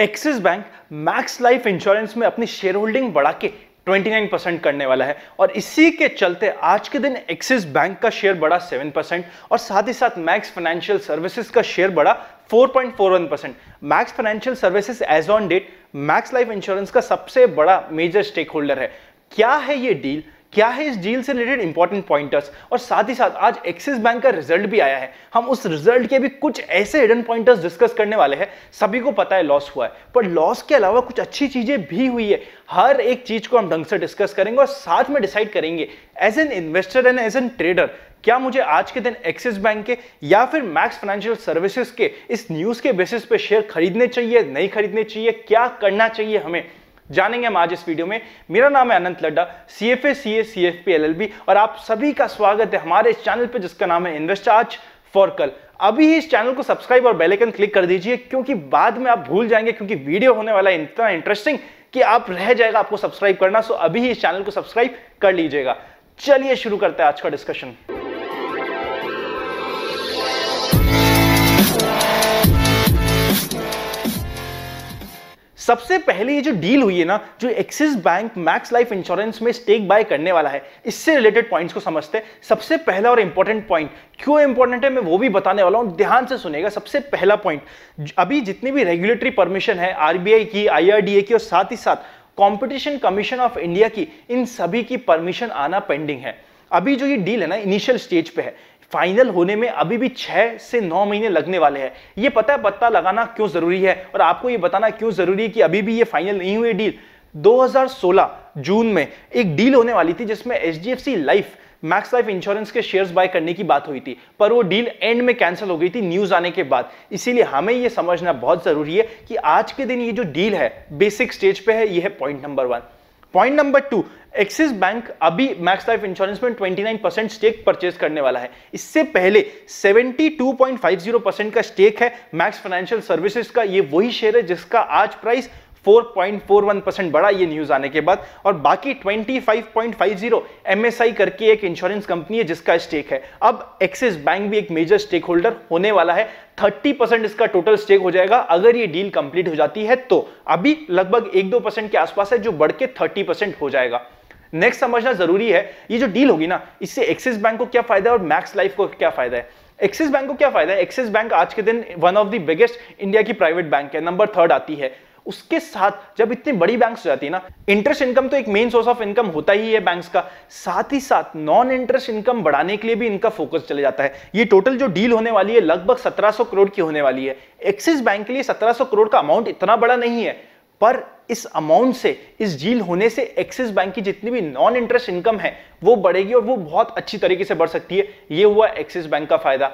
Axis bank Max Life insurance में अपनी share holding बढ़ा के 29 परसेंट करने वाला है और इसी के चलते आज के दिन एक्सिस बैंक का शेयर बढ़ा 7 परसेंट और साथ ही साथ मैक्स फाइनेंशियल सर्विसेज का शेयर बढ़ा 4.41 percent Max financial services as on date Max Life insurance का सबसे बड़ा मेजर स्टेक होल्डर है क्या है ये डील क्या है इस डील से रिलेटेड इंपॉर्टेंट पॉइंटर्स और साथ ही साथ आज एक्सिस बैंक का रिजल्ट भी आया है हम उस रिजल्ट के भी कुछ ऐसे हिडन पॉइंटर्स डिस्कस करने वाले हैं सभी को पता है लॉस हुआ है पर लॉस के अलावा कुछ अच्छी चीजें भी हुई है हर एक चीज को हम ढंग से डिस्कस करेंगे और साथ में डिसाइड करेंगे as an investor and as an trader क्या मुझे आज के दिन एक्सिस बैंक के या फिर मैक्स फाइनेंशियल सर्विसेज के इस न्यूज के बेसिस पे शेयर खरीदने चाहिए नहीं खरीदने चाहिए क्या करना चाहिए हमें जानेंगे हम आज इस वीडियो में मेरा नाम है Anant Laddha C F A C A C F P L L B और आप सभी का स्वागत है हमारे इस चैनल पर जिसका नाम है इन्वेस्ट आज फॉर कल अभी ही इस चैनल को सब्सक्राइब और बेल आइकन क्लिक कर दीजिए क्योंकि बाद में आप भूल जाएंगे क्योंकि वीडियो होने वाला इतना इंटरेस्टिंग कि आप रह जाएगा आपको सब्सक्राइब करना सो अभी ही इस चैनल को सब्सक्राइब कर लीजिएगा चलिए शुरू करते हैं आज का डिस्कशन सबसे पहले ये जो डील हुई है ना जो Axis bank Max Life insurance में स्टेक बाय करने वाला है इससे रिलेटेड पॉइंट्स को समझते हैं सबसे पहला और इंपॉर्टेंट पॉइंट क्यों इंपॉर्टेंट है मैं वो भी बताने वाला हूं ध्यान से सुनेगा सबसे पहला पॉइंट अभी जितनी भी रेगुलेटरी परमिशन है आरबीआई की आईआरडीए की और साथ ही साथ कॉम्पिटिशन कमीशन ऑफ इंडिया की इन सभी की परमिशन आना पेंडिंग है अभी जो ये डील है ना इनिशियल स्टेज पे है फाइनल होने में अभी भी छह से नौ महीने लगने वाले हैं ये पता है पता लगाना क्यों जरूरी है और आपको ये बताना क्यों जरूरी है कि अभी भी ये फाइनल नहीं हुई डील 2016 जून में एक डील होने वाली थी जिसमें H life Max Life insurance के शेयर्स बाय करने की बात हुई थी पर वो डील एंड में कैंसिल हो गई थी न्यूज आने के बाद इसीलिए हमें ये समझना बहुत जरूरी है कि आज के दिन ये जो डील है बेसिक स्टेज पे है ये है point number one point number two Axis bank अभी मैक्स लाइफ इंश्योरेंस में 29 परसेंट स्टेक परचेज करने वाला है इससे पहले 72.50 परसेंट का स्टेक है मैक्स फाइनेंशियल सर्विसेज का ये वही शेयर है जिसका आज प्राइस 4.41 परसेंट बढ़ा ये न्यूज आने के बाद और बाकी 25.50 एमएसआई करके एक इंश्योरेंस कंपनी है जिसका स्टेक है अब एक्सिस बैंक भी एक मेजर स्टेक होल्डर होने वाला है 30 परसेंट इसका टोटल स्टेक हो जाएगा अगर ये डील कंप्लीट हो जाती है तो अभी लगभग एक दो परसेंट के आसपास है जो बढ़ के थर्टी परसेंट हो जाएगा नेक्स्ट समझना जरूरी है ये जो डील होगी ना इससे एक्सिस बैंक को क्या फायदा है और मैक्स लाइफ को क्या फायदा है एक्सिस बैंक को क्या फायदा है एक्सिस बैंक आज के दिन one of the biggest India की प्राइवेट बैंक है नंबर थर्ड आती है उसके साथ जब इतनी बड़ी बैंक्स हो जाती है ना इंटरेस्ट इनकम तो एक मेन सोर्स ऑफ इनकम होता ही है बैंक्स का साथ ही साथ नॉन इंटरेस्ट इनकम बढ़ाने के लिए भी इनका फोकस चले जाता है ये टोटल जो डील होने वाली है लगभग 1700 करोड़ की होने वाली है एक्सिस बैंक के लिए 1700 करोड़ का अमाउंट इतना बड़ा नहीं है पर इस अमाउंट से इस डील होने से एक्सिस बैंक की जितनी भी नॉन इंटरेस्ट इनकम है वो बढ़ेगी और वो बहुत अच्छी तरीके से बढ़ सकती है ये हुआ एक्सिस बैंक का फायदा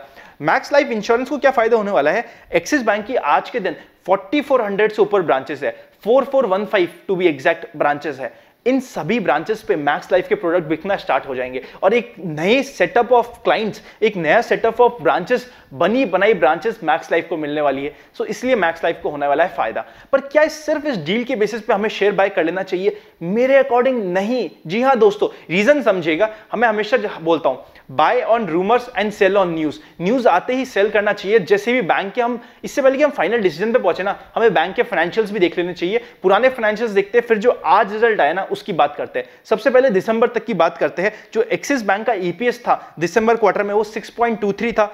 मैक्स लाइफ इंश्योरेंस को क्या फायदा होने वाला है एक्सिस बैंक की आज के दिन 4400 से ऊपर ब्रांचेस है 4415 टू बी एग्जैक्ट ब्रांचेस है इन सभी ब्रांचेस पे मैक्स लाइफ के प्रोडक्ट बिकना स्टार्ट हो जाएंगे और एक नए सेटअप ऑफ क्लाइंट्स एक नया सेटअप ऑफ ब्रांचेस बनी बनाई ब्रांचेस मैक्स लाइफ को मिलने वाली है सो so, इसलिए मैक्स लाइफ को होने वाला है फायदा पर क्या इस सिर्फ इस डील के बेसिस पे हमें शेयर बाय कर लेना चाहिए मेरे अकॉर्डिंग नहीं जी हाँ दोस्तों रीजन समझेगा हमें हमेशा बोलता हूं buy on rumours and sell on news news आते ही सेल करना चाहिए जैसे भी बैंक के हम इससे पहले कि हम फाइनल डिसीजन पे पहुंचे ना हमें बैंक के फाइनेंशियल्स भी देख लेने चाहिए पुराने फाइनेंशियल्स देखते फिर जो आज रिजल्ट आया ना उसकी बात करते हैं सबसे पहले दिसंबर तक की बात करते हैं जो एक्सिस बैंक का ईपीएस e था दिसंबर क्वार्टर में वो 6.23 था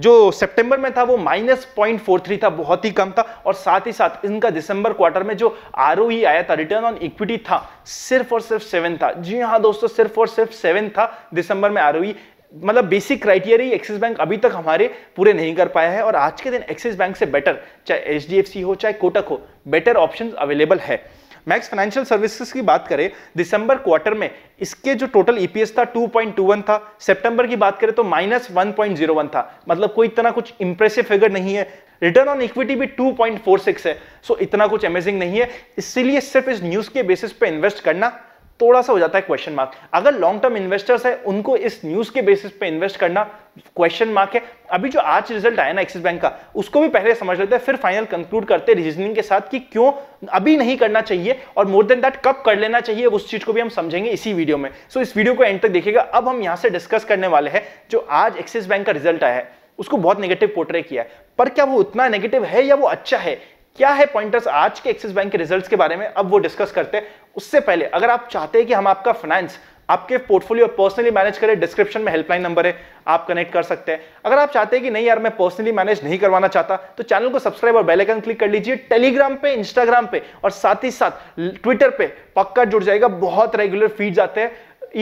जो सितंबर में था वो माइनस पॉइंट फोर थ्री था बहुत ही कम था और साथ ही साथ इनका दिसंबर क्वार्टर में जो आर e आया था रिटर्न ऑन इक्विटी था सिर्फ और सिर्फ सेवन था जी हाँ दोस्तों सिर्फ और सिर्फ सेवन था दिसंबर में आर e। मतलब बेसिक क्राइटेरिया ही एक्सिस बैंक अभी तक हमारे पूरे नहीं कर पाया है और आज के दिन एक्सिस बैंक से बेटर चाहे एच हो चाहे कोटक हो बेटर ऑप्शन अवेलेबल है मैक्स फाइनेंशियल सर्विसेज की बात करें दिसंबर क्वार्टर में इसके जो टोटल ईपीएस e था 2.21 था सितंबर की बात करें तो माइनस वन था मतलब कोई इतना कुछ इंप्रेसिव फिगर नहीं है रिटर्न ऑन इक्विटी भी 2.46 है सो so, इतना कुछ अमेजिंग नहीं है इसीलिए सिर्फ इस न्यूज के बेसिस पे इन्वेस्ट करना थोड़ा सा हो जाता है क्वेश्चन मार्क अगर लॉन्ग टर्म इन्वेस्टर्स है उनको इस न्यूज के बेसिस पे इन्वेस्ट करना क्वेश्चन मार्क है अभी जो आज रिजल्ट आया ना एक्सिस बैंक का उसको भी पहले समझ लेते हैं फिर फाइनल कंक्लूड करते हैं रीजनिंग के साथ कि क्यों अभी नहीं करना चाहिए और मोर देन दैट कब कर लेना चाहिए उस चीज को भी हम समझेंगे इसी वीडियो में सो so, इस वीडियो को एंड तक देखिएगा अब हम यहां से डिस्कस करने वाले हैं जो आज एक्सिस बैंक का रिजल्ट आया है उसको बहुत नेगेटिव पोर्ट्रे किया है पर क्या वो उतना नेगेटिव है या वो अच्छा है क्या है पॉइंटर्स आज के एक्सिस बैंक के रिजल्ट्स के बारे में अब वो डिस्कस करते हैं उससे पहले अगर आप चाहते हैं कि हम आपका फाइनेंस आपके पोर्टफोलियो पर्सनली मैनेज करें डिस्क्रिप्शन में हेल्पलाइन नंबर है आप कनेक्ट कर सकते हैं अगर आप चाहते हैं कि नहीं यार मैं पर्सनली मैनेज नहीं करवाना चाहता तो चैनल को सब्सक्राइब और बेल आइकन क्लिक कर लीजिए टेलीग्राम पे इंस्टाग्राम पे और साथ ही साथ ट्विटर पे पक्का जुड़ जाएगा बहुत रेगुलर फीड्स आते हैं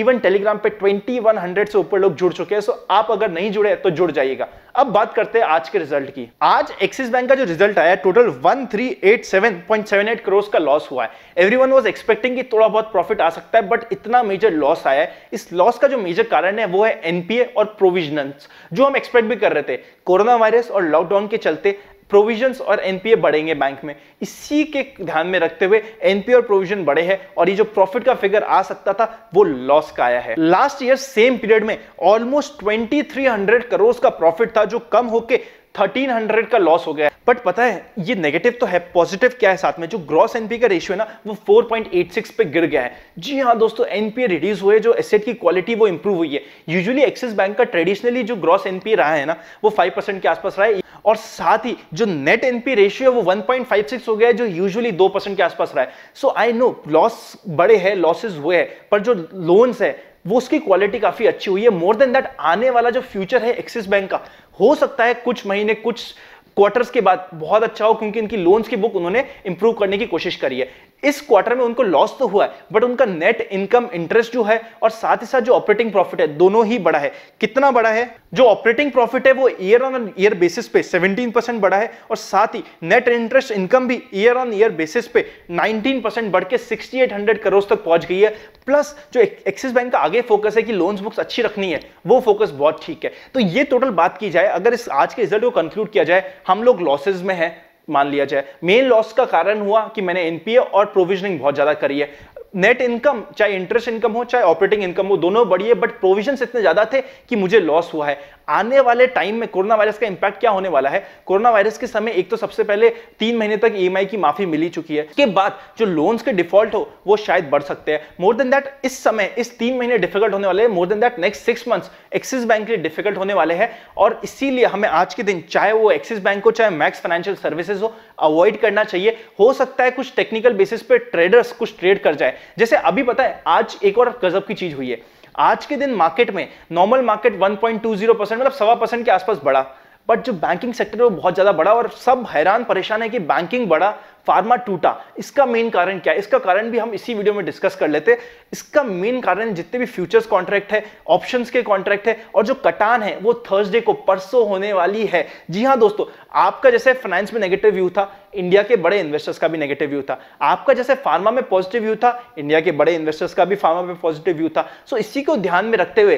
इवन टेलीग्राम पे 2100 से ऊपर लोग जुड़ चुके हैं सो आप अगर नहीं जुड़े तो जुड़ जाइएगा अब बात करते हैं आज के रिजल्ट की आज एक्सिस बैंक का जो रिजल्ट आया टोटल 1387.78 करोड़ का लॉस हुआ है एवरीवन वाज एक्सपेक्टिंग कि थोड़ा बहुत प्रॉफिट आ सकता है बट इतना मेजर लॉस आया है इस लॉस का जो मेजर कारण है वो है एनपीए और प्रोविजनल जो हम एक्सपेक्ट भी कर रहे थे कोरोना वायरस और लॉकडाउन के चलते प्रोविजंस और एनपीए बढ़ेंगे बैंक में इसी के ध्यान में रखते हुए एनपीए और प्रोविजन बढ़े हैं और ये जो प्रॉफिट का फिगर आ सकता था वो लॉस का आया है लास्ट ईयर सेम पीरियड में almost twenty three hundred crore का प्रॉफिट था जो कम होके 1300 का लॉस हो गया बट पता है ये नेगेटिव तो है पॉजिटिव क्या है साथ में जो ग्रॉस एनपी का रेशियो है ना वो 4.86 पे गिर गया है जी हाँ दोस्तों एनपीए रिड्यूस हुए जो एसेट की क्वालिटी वो इंप्रूव हुई है यूजुअली एक्सिस बैंक का ट्रेडिशनली जो ग्रॉस एनपी रहा है ना वो 5% के आसपास रहा है और साथ ही जो नेट एनपी रेशियो वो 1.56 हो गया है जो यूजुअली 2 परसेंट के आसपास रहा है सो आई नो लॉस बड़े हैं लॉसेज हुए हैं पर जो लोन्स है वो उसकी क्वालिटी काफी अच्छी हुई है मोर देन दैट आने वाला जो फ्यूचर है एक्सिस बैंक का हो सकता है कुछ महीने कुछ क्वार्टर्स के बाद बहुत अच्छा हो क्योंकि इनकी लोन्स की बुक उन्होंने इंप्रूव करने की कोशिश करी है इस क्वार्टर में उनको लॉस तो हुआ है बट उनका नेट इनकम इंटरेस्ट जो है और साथ ही साथ जो ऑपरेटिंग प्रॉफिट है दोनों ही बड़ा है कितना बड़ा है जो ऑपरेटिंग प्रॉफिट है वो ईयर ऑन ईयर बेसिस पे 17 परसेंट बढ़ा है और साथ ही नेट इंटरेस्ट इनकम भी ईयर ऑन ईयर बेसिस पे 19 परसेंट बढ़ के 6800 करोड़ तक पहुंच गई है प्लस जो एक्सिस बैंक का आगे फोकस है कि लोन्स बुक्स अच्छी रखनी है वो फोकस बहुत ठीक है तो ये टोटल बात की जाए अगर इस आज के रिजल्ट को कंक्लूड किया जाए हम लोग लॉसेज में है मान लिया जाए मेन लॉस का कारण हुआ कि मैंने एनपीए और प्रोविजनिंग बहुत ज्यादा करी है नेट इनकम चाहे इंटरेस्ट इनकम हो चाहे ऑपरेटिंग इनकम हो दोनों बढ़ी है बट प्रोविजन इतने ज्यादा थे कि मुझे लॉस हुआ है आने वाले टाइम में कोरोना वायरस का इंपैक्ट क्या होने वाला है कोरोना वायरस के समय एक तो सबसे पहले तीन महीने तक ई e की माफी मिली चुकी है के बाद जो लोन्स के डिफॉल्ट हो वो शायद बढ़ सकते हैं मोर देन दैट इस समय इस तीन महीने डिफिकल्ट होने वाले हैं more than that next six months Axis Bank के लिए डिफिकल्ट होने वाले हैं और इसीलिए हमें आज के दिन चाहे वो एक्सिस बैंक हो चाहे मैक्स फाइनेंशियल सर्विसेज हो अवॉइड करना चाहिए हो सकता है कुछ टेक्निकल बेसिस पे ट्रेडर्स कुछ ट्रेड कर जाए जैसे अभी पता है आज एक और गजब की चीज हुई है आज के दिन मार्केट में नॉर्मल मार्केट 1.20 परसेंट मतलब सवा परसेंट के आसपास बढ़ा बट जो बैंकिंग सेक्टर है वो बहुत ज़्यादा बड़ा और सब हैरान परेशान है कि बैंकिंग बड़ा फार्मा टूटा इसका मेन कारण क्या है इसका कारण भी हम इसी वीडियो में डिस्कस कर लेते हैं इसका मेन कारण जितने भी फ्यूचर्स कॉन्ट्रैक्ट है ऑप्शंस के कॉन्ट्रैक्ट है और जो कटान है वो थर्सडे को परसों होने वाली है जी हाँ दोस्तों आपका जैसे फाइनेंस में नेगेटिव व्यू था इंडिया के बड़े इन्वेस्टर्स का भी नेगेटिव व्यू था आपका जैसे फार्मा में पॉजिटिव व्यू था इंडिया के बड़े इन्वेस्टर्स का भी फार्मा में पॉजिटिव व्यू था सो इसी को ध्यान में रखते हुए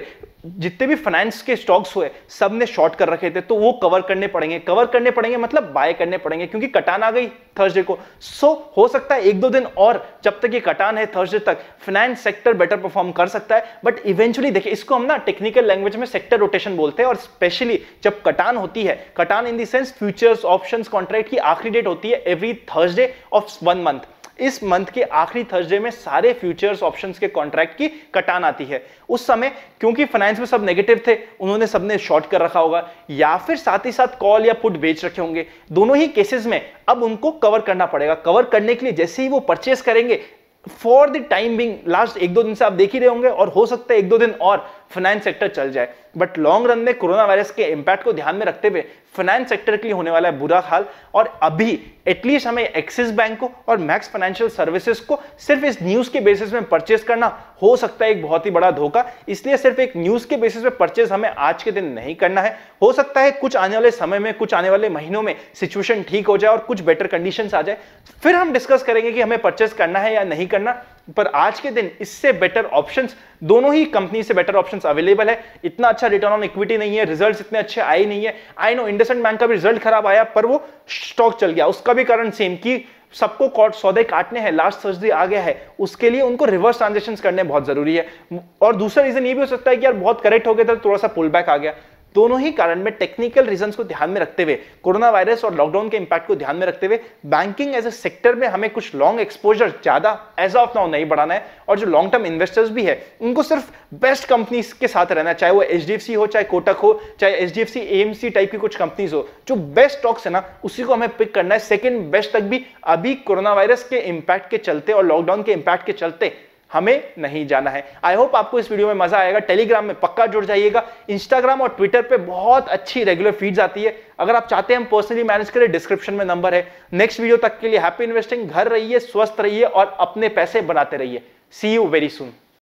जितने भी फाइनेंस के स्टॉक्स हुए सब ने शॉर्ट कर रखे थे तो वो कवर करने पड़ेंगे कवर करने पड़ेंगे मतलब बाय करने पड़ेंगे क्योंकि कटान आ गई थर्सडे को सो so, हो सकता है एक दो दिन और जब तक ये कटान है थर्सडे तक फाइनेंस सेक्टर बेटर परफॉर्म कर सकता है बट इवेंचुअली देखिए इसको हम ना टेक्निकल लैंग्वेज में सेक्टर रोटेशन बोलते हैं और स्पेशली जब कटान होती है कटान इन देंस फ्यूचर्स ऑप्शन कॉन्ट्रैक्ट की आखिरी डेट होती है every Thursday of one month इस मंथ के आखिरी थर्सडे में सारे फ्यूचर्स ऑप्शन के कॉन्ट्रैक्ट की कटान आती है उस समय क्योंकि फाइनेंस में सब नेगेटिव थे उन्होंने सबने शॉर्ट कर रखा होगा या फिर साथ ही साथ कॉल या पुट बेच रखे होंगे दोनों ही केसेस में अब उनको कवर करना पड़ेगा कवर करने के लिए जैसे ही वो परचेस करेंगे for the time being last एक दो दिन से आप देख ही रहे होंगे और हो सकता है एक दो दिन और फाइनेंस सेक्टर चल जाए बट लॉन्ग रन में कोरोना वायरस के इंपैक्ट को ध्यान में रखते हुए फाइनेंस सेक्टर के लिए होने वाला है बुरा हाल और अभी एटलीस्ट हमें एक्सिस बैंक को और मैक्स फाइनेंशियल सर्विसेज को सिर्फ इस न्यूज के बेसिस में परचेस करना हो सकता है एक बहुत ही बड़ा धोखा इसलिए सिर्फ एक न्यूज के बेसिस पे परचेस हमें आज के दिन नहीं करना है हो सकता है कुछ आने वाले समय में कुछ आने वाले महीनों में सिचुएशन ठीक हो जाए और कुछ बेटर कंडीशन आ जाए फिर हम डिस्कस करेंगे कि हमें परचेस करना है या नहीं करना पर आज के दिन इससे बेटर ऑप्शंस दोनों ही कंपनी से बेटर ऑप्शंस अवेलेबल है इतना अच्छा रिटर्न ऑन इक्विटी नहीं है रिजल्ट्स इतने अच्छे आए नहीं है आई नो इंडसेंट बैंक का भी रिजल्ट खराब आया पर वो स्टॉक चल गया उसका भी कारण सेम की सबको कॉट सौदे काटने हैं लास्ट थर्सडे आ गया है उसके लिए उनको रिवर्स ट्रांजेक्शन करने बहुत जरूरी है और दूसरा रीजन ये भी हो सकता है कि यार बहुत करेक्ट हो गया था थोड़ा सा पुल बैक आ गया दोनों ही कारण में टेक्निकल रीजन को ध्यान में रखते हुए कोरोना वायरस और लॉकडाउन के इंपैक्ट को ध्यान में रखते हुए बैंकिंग एज ए सेक्टर में हमें कुछ लॉन्ग एक्सपोजर ज्यादा एज ऑफ नाउ नहीं बढ़ाना है और जो लॉन्ग टर्म इन्वेस्टर्स भी है उनको सिर्फ बेस्ट कंपनीज के साथ रहना चाहे वो एच हो चाहे कोटक हो चाहे H D F C type की कुछ कंपनीज हो जो बेस्ट स्टॉक्स है ना उसी को हमें पिक करना है सेकेंड बेस्ट तक भी अभी कोरोना वायरस के इंपैक्ट के चलते और लॉकडाउन के इंपैक्ट के चलते हमें नहीं जाना है आई होप आपको इस वीडियो में मजा आएगा टेलीग्राम में पक्का जुड़ जाइएगा इंस्टाग्राम और ट्विटर पे बहुत अच्छी रेगुलर फीड्स आती है अगर आप चाहते हैं हम पर्सनली मैनेज करें डिस्क्रिप्शन में नंबर है नेक्स्ट वीडियो तक के लिए हैप्पी इन्वेस्टिंग घर रहिए स्वस्थ रहिए और अपने पैसे बनाते रहिए सी यू वेरी सुन